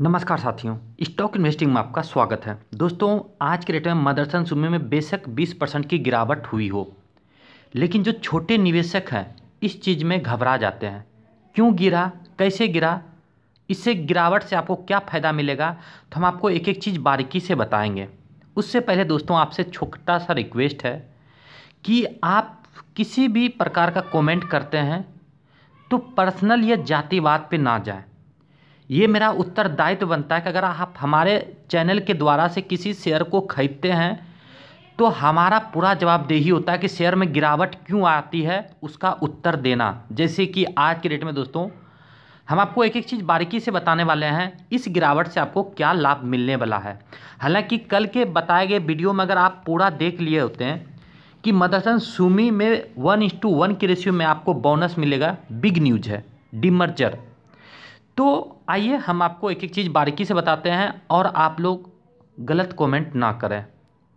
नमस्कार साथियों stock investing में आपका स्वागत है दोस्तों आज के रेट में मदरसन सुमे में बेशक 20 परसेंट की गिरावट हुई हो लेकिन जो छोटे निवेशक हैं इस चीज़ में घबरा जाते हैं क्यों गिरा कैसे गिरा इससे गिरावट से आपको क्या फ़ायदा मिलेगा तो हम आपको एक एक चीज़ बारीकी से बताएंगे उससे पहले दोस्तों आपसे छोटा सा रिक्वेस्ट है कि आप किसी भी प्रकार का कमेंट करते हैं तो पर्सनल या जातिवाद पे ना जाएं ये मेरा उत्तरदायित्व बनता है कि अगर आप हमारे चैनल के द्वारा से किसी शेयर को खरीदते हैं तो हमारा पूरा जवाबदेही होता है कि शेयर में गिरावट क्यों आती है उसका उत्तर देना जैसे कि आज के डेट में दोस्तों हम आपको एक एक चीज़ बारीकी से बताने वाले हैं इस गिरावट से आपको क्या लाभ मिलने वाला है हालांकि कल के बताए गए वीडियो में अगर आप पूरा देख लिए होते हैं कि मदरसन सुमी में वन इंस टू वन के रेशियो में आपको बोनस मिलेगा बिग न्यूज है डिमर्जर तो आइए हम आपको एक एक चीज़ बारीकी से बताते हैं और आप लोग गलत कमेंट ना करें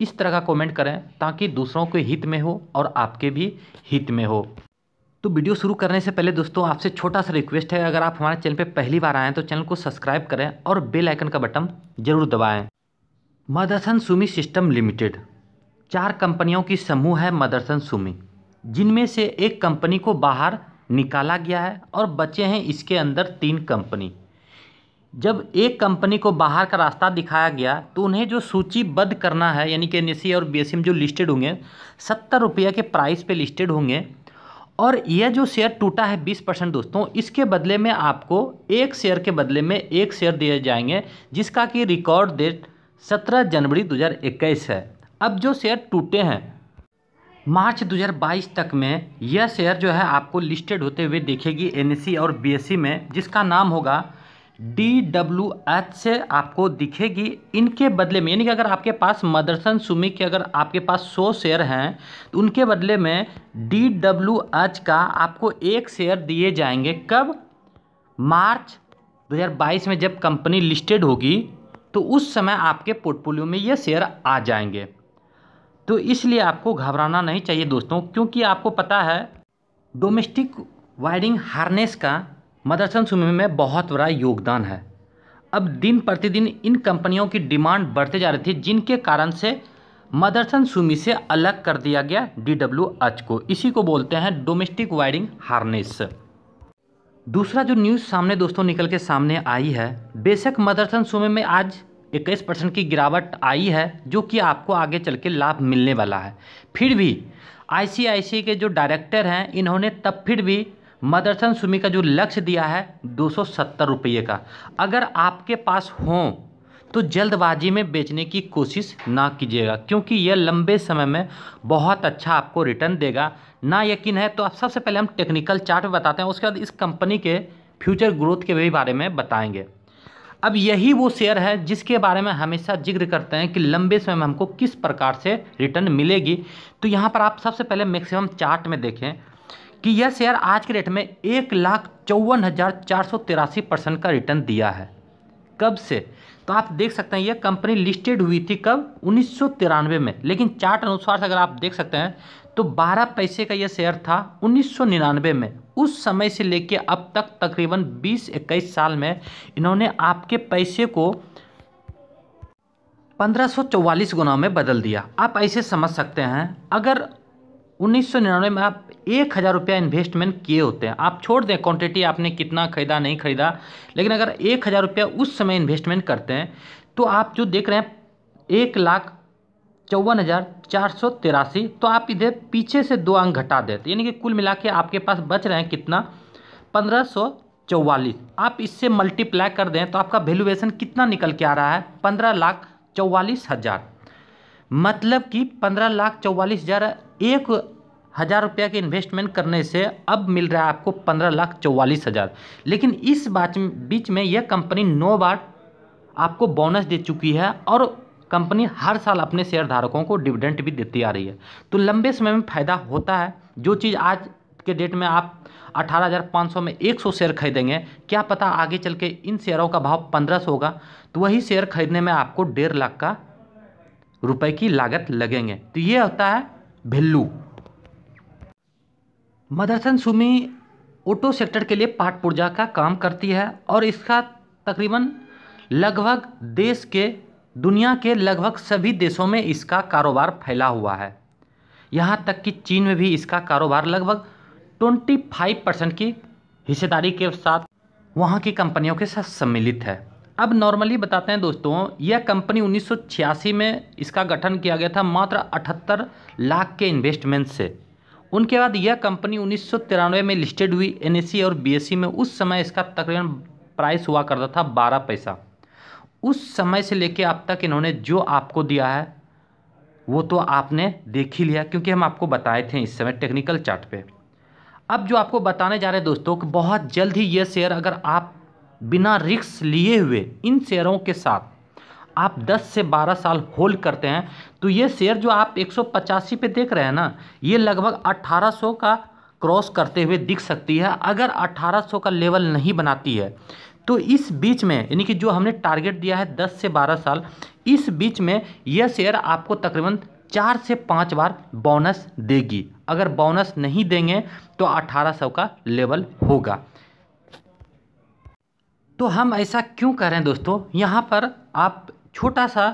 इस तरह का कमेंट करें ताकि दूसरों के हित में हो और आपके भी हित में हो तो वीडियो शुरू करने से पहले दोस्तों आपसे छोटा सा रिक्वेस्ट है अगर आप हमारे चैनल पर पहली बार आएँ तो चैनल को सब्सक्राइब करें और बेल आइकन का बटन ज़रूर दबाएँ मदरसन सुमी सिस्टम लिमिटेड चार कंपनियों की समूह है मदरसन सुमी जिनमें से एक कंपनी को बाहर निकाला गया है और बचे हैं इसके अंदर तीन कंपनी जब एक कंपनी को बाहर का रास्ता दिखाया गया तो उन्हें जो सूचीबद्ध करना है यानी कि एन और बी जो लिस्टेड होंगे सत्तर रुपये के प्राइस पे लिस्टेड होंगे और यह जो शेयर टूटा है बीस परसेंट दोस्तों इसके बदले में आपको एक शेयर के बदले में एक शेयर दिए जाएंगे जिसका कि रिकॉर्ड डेट सत्रह जनवरी 2021 है अब जो शेयर टूटे हैं मार्च 2022 तक में यह शेयर जो है आपको लिस्टेड होते हुए देखेगी एन और बी में जिसका नाम होगा डी डब्ल्यू एच से आपको दिखेगी इनके बदले में यानी कि अगर आपके पास मदरसन सुमी के अगर आपके पास सौ शेयर हैं तो उनके बदले में डी डब्ल्यू एच का आपको एक शेयर दिए जाएंगे कब मार्च 2022 में जब कंपनी लिस्टेड होगी तो उस समय आपके पोर्टफोलियो में ये शेयर आ जाएंगे तो इसलिए आपको घबराना नहीं चाहिए दोस्तों क्योंकि आपको पता है डोमेस्टिक वायरिंग हार्नेस का मदरसन सुमे में बहुत बड़ा योगदान है अब दिन प्रतिदिन इन कंपनियों की डिमांड बढ़ते जा रही थी जिनके कारण से मदरसन सुमी से अलग कर दिया गया डी को इसी को बोलते हैं डोमेस्टिक वायरिंग हार्नेस दूसरा जो न्यूज़ सामने दोस्तों निकल के सामने आई है बेशक मदरसन सुमे में आज इक्कीस परसेंट की गिरावट आई है जो कि आपको आगे चल के लाभ मिलने वाला है फिर भी आईसीआईसी के जो डायरेक्टर हैं इन्होंने तब फिर भी मदरसन सुमी का जो लक्ष्य दिया है दो सौ रुपये का अगर आपके पास हों तो जल्दबाजी में बेचने की कोशिश ना कीजिएगा क्योंकि यह लंबे समय में बहुत अच्छा आपको रिटर्न देगा ना यकीन है तो आप सबसे पहले हम टेक्निकल चार्ट बताते हैं उसके बाद इस कंपनी के फ्यूचर ग्रोथ के भी बारे में बताएंगे अब यही वो शेयर है जिसके बारे में हमेशा जिक्र करते हैं कि लंबे समय में हमको किस प्रकार से रिटर्न मिलेगी तो यहाँ पर आप सबसे पहले मैक्सिमम चार्ट में देखें कि यह शेयर आज के रेट में एक लाख चौवन हज़ार चार सौ तिरासी परसेंट का रिटर्न दिया है कब से तो आप देख सकते हैं यह कंपनी लिस्टेड हुई थी कब उन्नीस में लेकिन चार्ट अनुसार से अगर आप देख सकते हैं तो बारह पैसे का यह शेयर था 1999 में उस समय से लेकर अब तक तकरीबन 20-21 साल में इन्होंने आपके पैसे को पंद्रह गुना में बदल दिया आप ऐसे समझ सकते हैं अगर 1999 में आप एक हज़ार रुपया इन्वेस्टमेंट किए होते हैं आप छोड़ दें क्वांटिटी आपने कितना ख़रीदा नहीं ख़रीदा लेकिन अगर एक हज़ार रुपया उस समय इन्वेस्टमेंट करते हैं तो आप जो देख रहे हैं एक लाख चौवन हज़ार चार सौ तिरासी तो आप इधर पीछे से दो अंक घटा देते तो यानी कि कुल मिला के आपके पास बच रहे हैं कितना पंद्रह सौ चौवालीस आप इससे मल्टीप्लाई कर दें तो आपका वैल्यूएसन कितना निकल के आ रहा है पंद्रह लाख चौवालीस हज़ार मतलब कि पंद्रह लाख चौवालीस हज़ार एक हज़ार रुपया के इन्वेस्टमेंट करने से अब मिल रहा है आपको पंद्रह लाख चौवालीस हज़ार लेकिन इस बात बीच में यह कंपनी नौ बार आपको बोनस दे चुकी है और कंपनी हर साल अपने शेयर धारकों को डिविडेंट भी देती आ रही है तो लंबे समय में फ़ायदा होता है जो चीज़ आज के डेट में आप 18,500 में 100 शेयर खरीदेंगे क्या पता आगे चल के इन शेयरों का भाव 1500 होगा तो वही शेयर खरीदने में आपको डेढ़ लाख का रुपए की लागत लगेंगे तो ये होता है भिल्लू मदरसन सुमी ऑटो सेक्टर के लिए पाठ पुर्जा का काम करती है और इसका तकरीबन लगभग देश के दुनिया के लगभग सभी देशों में इसका कारोबार फैला हुआ है यहाँ तक कि चीन में भी इसका कारोबार लगभग 25 परसेंट की हिस्सेदारी के साथ वहाँ की कंपनियों के साथ सम्मिलित है अब नॉर्मली बताते हैं दोस्तों यह कंपनी 1986 में इसका गठन किया गया था मात्र 78 लाख के इन्वेस्टमेंट से उनके बाद यह कंपनी उन्नीस में लिस्टेड हुई एन और बी में उस समय इसका तकरीबन प्राइस हुआ करता था बारह पैसा उस समय से लेके अब तक इन्होंने जो आपको दिया है वो तो आपने देख ही लिया क्योंकि हम आपको बताए थे इस समय टेक्निकल चार्ट पे अब जो आपको बताने जा रहे हैं दोस्तों कि बहुत जल्द ही ये शेयर अगर आप बिना रिक्स लिए हुए इन शेयरों के साथ आप 10 से 12 साल होल्ड करते हैं तो ये शेयर जो आप एक पे देख रहे हैं ना ये लगभग अट्ठारह का क्रॉस करते हुए दिख सकती है अगर 1800 का लेवल नहीं बनाती है तो इस बीच में यानी कि जो हमने टारगेट दिया है दस से बारह साल इस बीच में यह शेयर आपको तकरीबन चार से पाँच बार बोनस देगी अगर बोनस नहीं देंगे तो अठारह सौ का लेवल होगा तो हम ऐसा क्यों कर रहे हैं दोस्तों यहाँ पर आप छोटा सा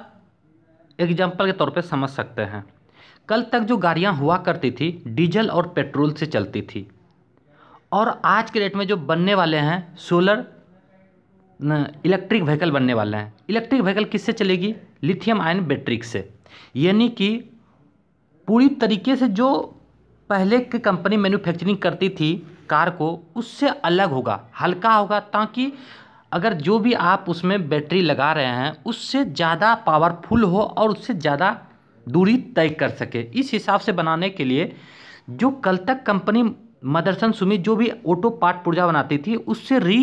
एग्जाम्पल के तौर पे समझ सकते हैं कल तक जो गाड़ियाँ हुआ करती थी डीजल और पेट्रोल से चलती थी और आज के डेट में जो बनने वाले हैं सोलर इलेक्ट्रिक व्हीकल बनने वाला है इलेक्ट्रिक व्हीकल किससे चलेगी लिथियम आयन बैटरी से यानी कि पूरी तरीके से जो पहले की कंपनी मैन्युफैक्चरिंग करती थी कार को उससे अलग होगा हल्का होगा ताकि अगर जो भी आप उसमें बैटरी लगा रहे हैं उससे ज़्यादा पावरफुल हो और उससे ज़्यादा दूरी तय कर सके इस हिसाब से बनाने के लिए जो कल तक कंपनी मदरसन सुमित जो भी ऑटो पार्ट पुर्जा बनाती थी उससे री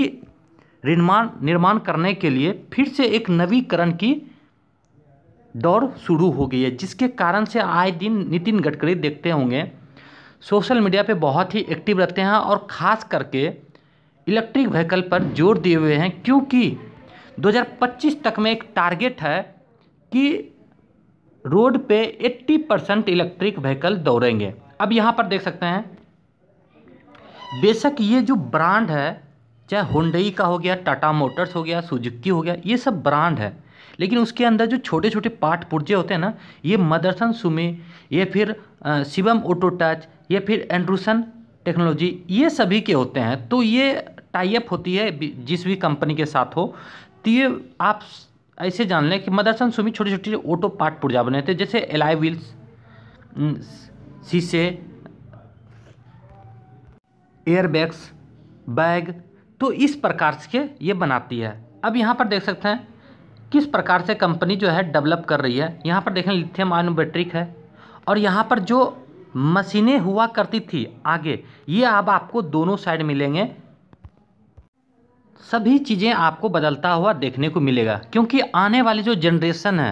निर्माण निर्माण करने के लिए फिर से एक नवीकरण की दौड़ शुरू हो गई है जिसके कारण से आए दिन नितिन गडकरी देखते होंगे सोशल मीडिया पे बहुत ही एक्टिव रहते हैं और ख़ास करके इलेक्ट्रिक व्हीकल पर जोर दिए हुए हैं क्योंकि 2025 तक में एक टारगेट है कि रोड पे 80 परसेंट इलेक्ट्रिक व्हीकल दौड़ेंगे अब यहाँ पर देख सकते हैं बेशक ये जो ब्रांड है चाहे होंडई का हो गया टाटा मोटर्स हो गया सुजुकी हो गया ये सब ब्रांड है लेकिन उसके अंदर जो छोटे छोटे पार्ट पुर्जे होते हैं ना ये मदरसन सुमे ये फिर शिवम ऑटो टच या फिर एंड्रूसन टेक्नोलॉजी ये सभी के होते हैं तो ये टाइप होती है जिस भी कंपनी के साथ हो तो ये आप ऐसे जान लें कि मदरसन सुमी छोटे छोटे ऑटो पार्ट पुर्जा बने थे जैसे एलाई व्हील्स शीशे एयरबैग्स बैग तो इस प्रकार से ये बनाती है अब यहाँ पर देख सकते हैं किस प्रकार से कंपनी जो है डेवलप कर रही है यहाँ पर देखें लिथियम आयन बैटरिक है और यहाँ पर जो मशीनें हुआ करती थी आगे ये अब आपको दोनों साइड मिलेंगे सभी चीज़ें आपको बदलता हुआ देखने को मिलेगा क्योंकि आने वाली जो जनरेशन है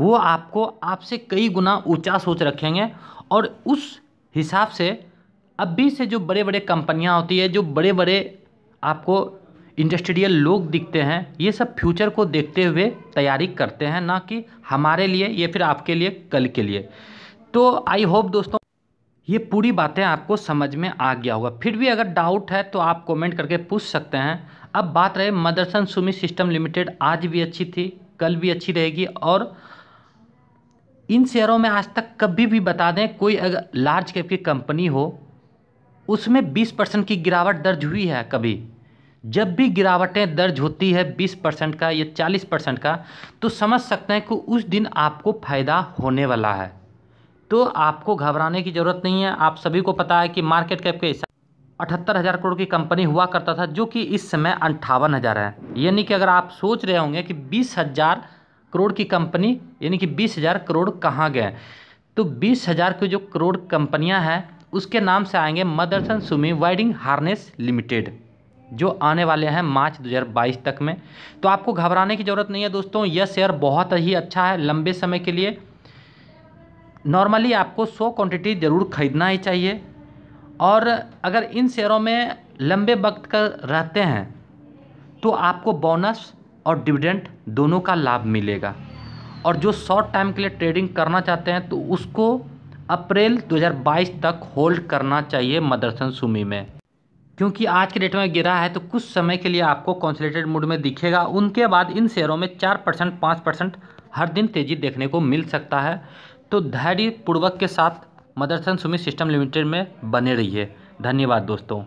वो आपको आपसे कई गुना ऊंचा सोच रखेंगे और उस हिसाब से अभी से जो बड़े बड़े कंपनियां होती है जो बड़े बड़े आपको इंडस्ट्रियल लोग दिखते हैं ये सब फ्यूचर को देखते हुए तैयारी करते हैं ना कि हमारे लिए या फिर आपके लिए कल के लिए तो आई होप दोस्तों ये पूरी बातें आपको समझ में आ गया होगा फिर भी अगर डाउट है तो आप कमेंट करके पूछ सकते हैं अब बात रहे मदरसन सुमी सिस्टम लिमिटेड आज भी अच्छी थी कल भी अच्छी रहेगी और इन शेयरों में आज तक कभी भी बता दें कोई अगर लार्ज कैप की कंपनी हो उसमें 20 परसेंट की गिरावट दर्ज हुई है कभी जब भी गिरावटें दर्ज होती है 20 परसेंट का या 40 परसेंट का तो समझ सकते हैं कि उस दिन आपको फ़ायदा होने वाला है तो आपको घबराने की ज़रूरत नहीं है आप सभी को पता है कि मार्केट कैप के हिसाब अठहत्तर हज़ार करोड़ की कंपनी हुआ करता था जो कि इस समय अंठावन हज़ार है यानी कि अगर आप सोच रहे होंगे कि बीस हज़ार करोड़ की कंपनी यानी कि बीस हज़ार करोड़ कहाँ गए तो बीस हज़ार की जो करोड़ कंपनियाँ हैं उसके नाम से आएंगे Motherson Sumi wiring harness limited जो आने वाले हैं मार्च 2022 तक में तो आपको घबराने की ज़रूरत नहीं है दोस्तों यह शेयर बहुत ही अच्छा है लंबे समय के लिए नॉर्मली आपको 100 क्वांटिटी ज़रूर खरीदना ही चाहिए और अगर इन शेयरों में लंबे वक्त का रहते हैं तो आपको बोनस और डिविडेंट दोनों का लाभ मिलेगा और जो शॉर्ट टाइम के लिए ट्रेडिंग करना चाहते हैं तो उसको अप्रैल 2022 तक होल्ड करना चाहिए मदरसन सुमी में क्योंकि आज के डेट में गिरा है तो कुछ समय के लिए आपको कॉन्सलेटेड मूड में दिखेगा उनके बाद इन शेयरों में चार परसेंट पाँच परसेंट हर दिन तेज़ी देखने को मिल सकता है तो धैर्यपूर्वक के साथ मदरसन सुमी सिस्टम लिमिटेड में बने रहिए धन्यवाद दोस्तों